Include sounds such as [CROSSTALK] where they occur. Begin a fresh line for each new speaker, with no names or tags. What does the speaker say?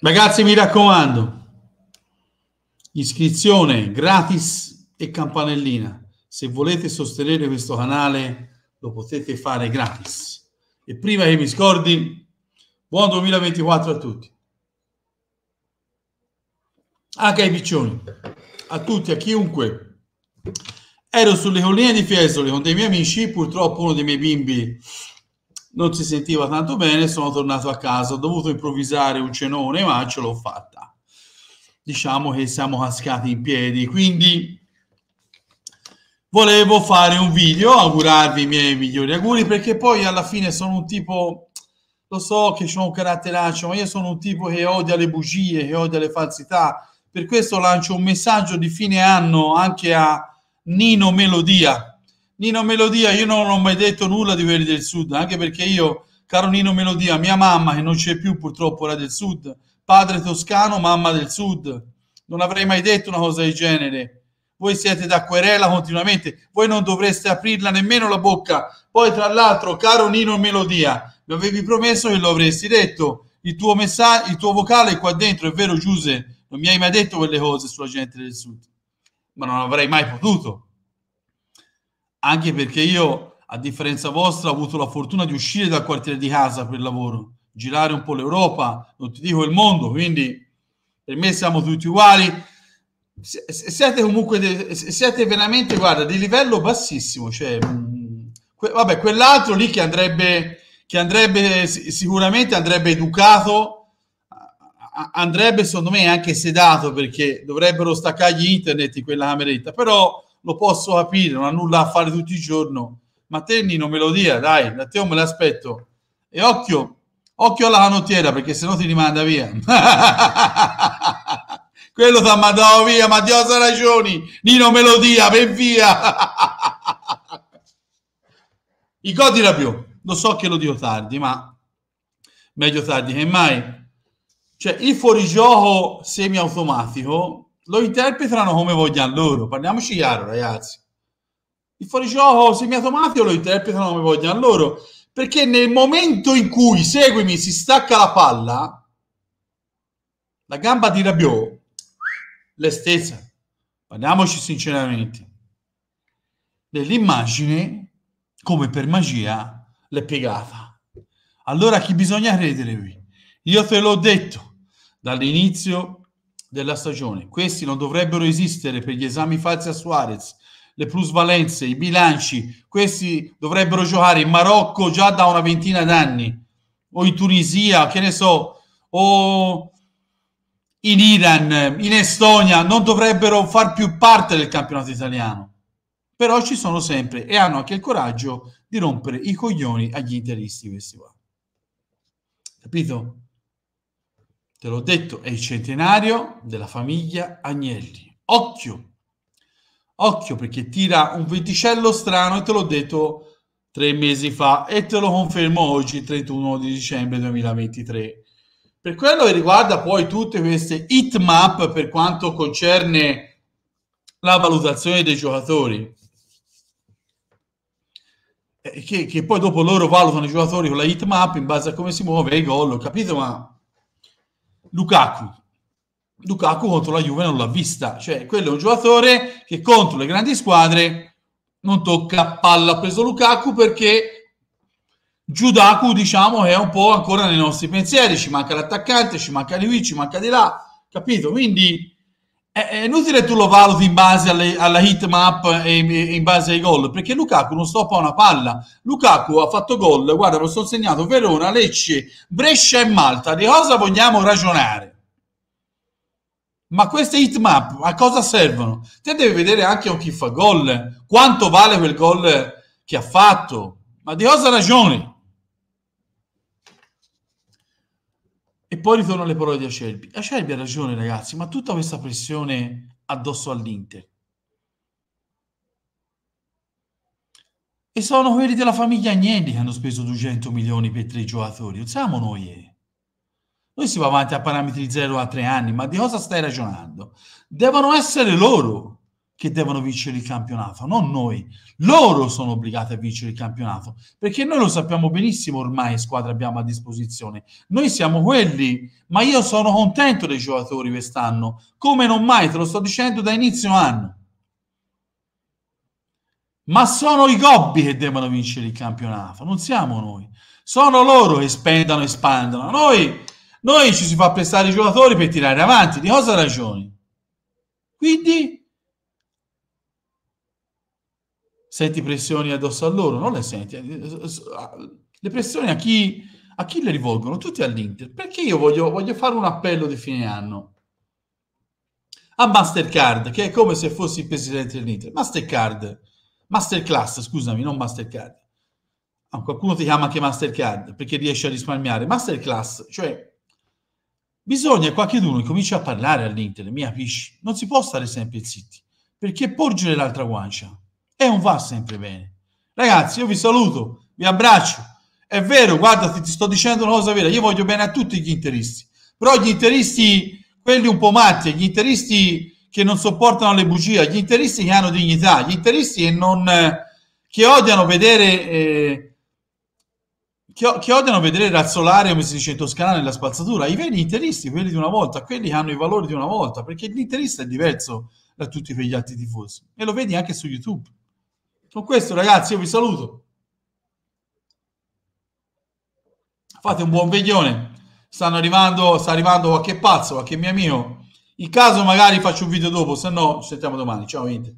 Ragazzi, mi raccomando, iscrizione gratis e campanellina. Se volete sostenere questo canale, lo potete fare gratis. E prima che mi scordi, buon 2024 a tutti. Anche ai piccioni, a tutti, a chiunque. Ero sulle colline di Fiesole con dei miei amici, purtroppo uno dei miei bimbi non si sentiva tanto bene, sono tornato a casa, ho dovuto improvvisare un cenone, ma ce l'ho fatta. Diciamo che siamo cascati in piedi, quindi volevo fare un video, augurarvi i miei migliori auguri, perché poi alla fine sono un tipo, lo so che ho un caratteraccio, ma io sono un tipo che odia le bugie, che odia le falsità, per questo lancio un messaggio di fine anno anche a Nino Melodia, Nino Melodia, io non ho mai detto nulla di quelli del Sud, anche perché io, caro Nino Melodia, mia mamma che non c'è più purtroppo era del Sud, padre toscano, mamma del Sud, non avrei mai detto una cosa del genere. Voi siete da querela continuamente, voi non dovreste aprirla nemmeno la bocca. Poi, tra l'altro, caro Nino Melodia, mi avevi promesso che lo avresti detto. Il tuo messaggio, il tuo vocale qua dentro, è vero, Giuse, non mi hai mai detto quelle cose sulla gente del Sud, ma non avrei mai potuto anche perché io, a differenza vostra, ho avuto la fortuna di uscire dal quartiere di casa per lavoro, girare un po' l'Europa, non ti dico il mondo, quindi per me siamo tutti uguali. Siete comunque, siete veramente, guarda, di livello bassissimo, cioè, mm, que- vabbè, quell'altro lì che andrebbe, che andrebbe sicuramente andrebbe educato andrebbe secondo me anche sedato perché dovrebbero staccargli internet in quella cameretta però lo posso capire, non ha nulla a fare tutti i giorni. ma Tenni non me lo dia, dai, da te me l'aspetto. E occhio, occhio alla canottiera, perché se no ti rimanda via. [LAUGHS] Quello ti ha mandato via, ma Dio ha ragioni, Nino me lo dia, per via. [LAUGHS] I Codi Rabiot, lo so che lo dio tardi, ma meglio tardi che mai. Cioè, il fuorigioco semiautomatico lo interpretano come vogliono loro, parliamoci chiaro ragazzi. Il fuorigioco semiautomatico lo interpretano come vogliono loro, perché nel momento in cui Seguimi si stacca la palla, la gamba di Rabiot l'estesa. Parliamoci sinceramente. Nell'immagine, come per magia, l'è piegata. Allora chi bisogna credere qui? Io te l'ho detto dall'inizio della stagione. Questi non dovrebbero esistere per gli esami falsi a Suarez, le plusvalenze, i bilanci. Questi dovrebbero giocare in Marocco già da una ventina d'anni, o in Tunisia, che ne so, o in Iran, in Estonia. Non dovrebbero far più parte del campionato italiano. Però ci sono sempre e hanno anche il coraggio di rompere i coglioni agli interisti questi qua. Capito? Te l'ho detto, è il centenario della famiglia Agnelli. Occhio, occhio perché tira un venticello strano e te l'ho detto tre mesi fa e te lo confermo oggi, 31 di dicembre 2023. Per quello che riguarda poi tutte queste hit map per quanto concerne la valutazione dei giocatori, eh, che, che poi dopo loro valutano i giocatori con la hit map in base a come si muove, i gol, ho capito, ma Lukaku. Lukaku contro la Juve non l'ha vista, cioè quello è un giocatore che contro le grandi squadre non tocca palla, ha preso Lukaku perché Giudaku diciamo è un po' ancora nei nostri pensieri, ci manca l'attaccante, ci manca di qui, ci manca di là, capito? Quindi è inutile tu lo valuti in base alle, alla heat map e in base ai gol, perché Lukaku non stoppa una palla. Lukaku ha fatto gol, guarda, lo sto segnando, Verona, Lecce, Brescia e Malta. Di cosa vogliamo ragionare? Ma queste heat map a cosa servono? Te devi vedere anche chi fa gol, quanto vale quel gol che ha fatto. Ma di cosa ragioni? E poi ritorno alle parole di Acerbi. Acerbi ha ragione, ragazzi, ma tutta questa pressione addosso all'Inter. E sono quelli della famiglia Agnelli che hanno speso 200 milioni per tre giocatori. Non siamo noi. Eh. Noi si va avanti a parametri zero a tre anni, ma di cosa stai ragionando? Devono essere loro che devono vincere il campionato, non noi. Loro sono obbligati a vincere il campionato, perché noi lo sappiamo benissimo ormai squadre abbiamo a disposizione. Noi siamo quelli, ma io sono contento dei giocatori quest'anno, come non mai, te lo sto dicendo da inizio anno. Ma sono i gobbi che devono vincere il campionato, non siamo noi. Sono loro che spendano e spandano. Noi, noi ci si fa prestare i giocatori per tirare avanti, di cosa ragioni? Quindi Senti pressioni addosso a loro? Non le senti. Eh, le pressioni a chi, a chi le rivolgono? Tutti all'Inter. Perché io voglio, voglio fare un appello di fine anno a Mastercard, che è come se fossi il presidente dell'Inter. Mastercard, Masterclass, scusami, non Mastercard. Ah, qualcuno ti chiama anche Mastercard perché riesce a risparmiare. Masterclass, cioè bisogna qualcuno che comincia a parlare all'Inter, mi capisci? Non si può stare sempre zitti, perché porgere l'altra guancia? e non va sempre bene. Ragazzi, io vi saluto, vi abbraccio. È vero, guarda, ti, sto dicendo una cosa vera, io voglio bene a tutti gli interisti, però gli interisti, quelli un po' matti, gli interisti che non sopportano le bugie, gli interisti che hanno dignità, gli interisti che, non, che odiano vedere... Eh, che, che, odiano vedere razzolare, come si dice in Toscana, nella spazzatura, i veri interisti, quelli di una volta, quelli che hanno i valori di una volta, perché l'interista è diverso da tutti quegli altri tifosi. E lo vedi anche su YouTube. Con questo, ragazzi, io vi saluto. Fate un buon veglione. Stanno arrivando, sta arrivando qualche pazzo, qualche mio amico. In caso magari faccio un video dopo, se no ci sentiamo domani. Ciao, Inter.